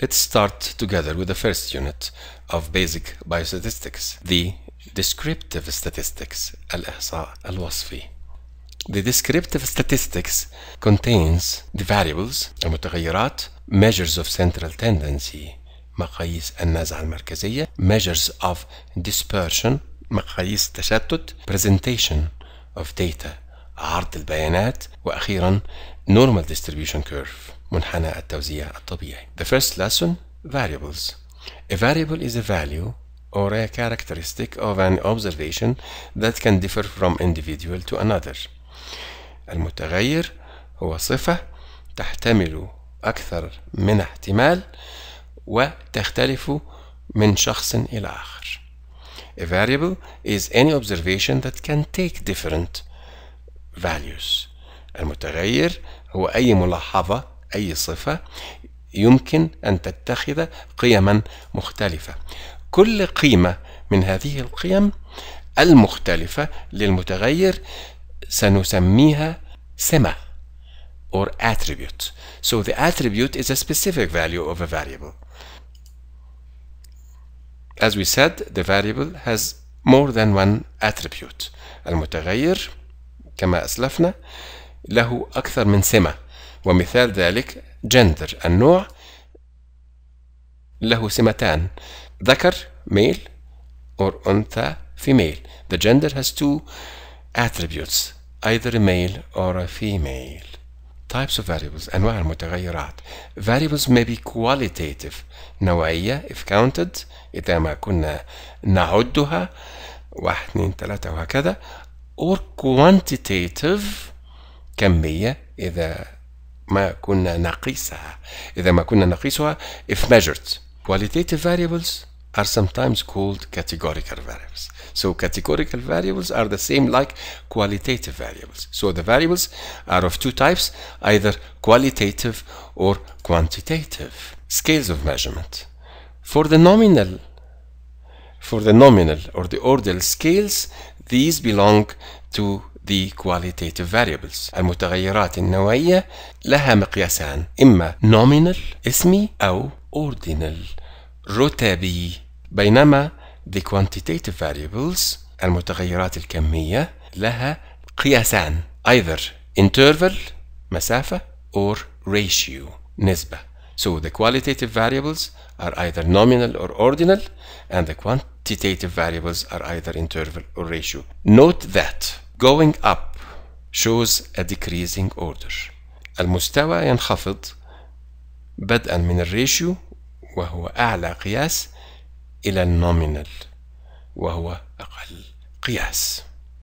Let's start together with the first unit of basic biostatistics, the descriptive statistics, al-ihsa al-wasfi. The descriptive statistics contains the variables, المتغيرات, measures of central tendency, مقاييس النزعة المركزية, measures of dispersion, مقاييس التشتت, presentation of data, عرض البيانات وأخيرا normal distribution curve منحنى التوزيع الطبيعي The first lesson variables A variable is a value or a characteristic of an observation that can differ from individual to another المتغير هو صفة تحتمل أكثر من احتمال وتختلف من شخص إلى آخر A variable is any observation that can take different values المتغير هو أي ملاحظة أي صفة يمكن أن تتخذ قيما مختلفة كل قيمة من هذه القيم المختلفة للمتغير سنسميها سمة or attribute so the attribute is a specific value of a variable as we said the variable has more than one attribute المتغير كما أسلفنا له أكثر من سمة ومثال ذلك جندر النوع له سمتان ذكر ميل or أنثى female the gender has two attributes either a male or a female types of variables أنواع المتغيرات variables may be qualitative نوعية if counted إذا ما كنا نعدها واحد اثنين ثلاثة وهكذا or quantitative كمية إذا ما كنا نقيسها إذا ما كنا نقيسها if measured qualitative variables are sometimes called categorical variables. So categorical variables are the same like qualitative variables. So the variables are of two types, either qualitative or quantitative. Scales of measurement. For the nominal for the nominal or the ordinal scales, These belong to the qualitative variables المتغيرات النوعية لها مقياسان إما nominal اسمي أو ordinal رتبي بينما the quantitative variables المتغيرات الكمية لها قياسان either interval مسافة or ratio نسبة So the qualitative variables are either nominal or ordinal and the quant quantitative variables are either interval or ratio. Note that going up shows a decreasing order. المستوى ينخفض بدءا من الريشيو وهو أعلى قياس إلى النومينال وهو أقل قياس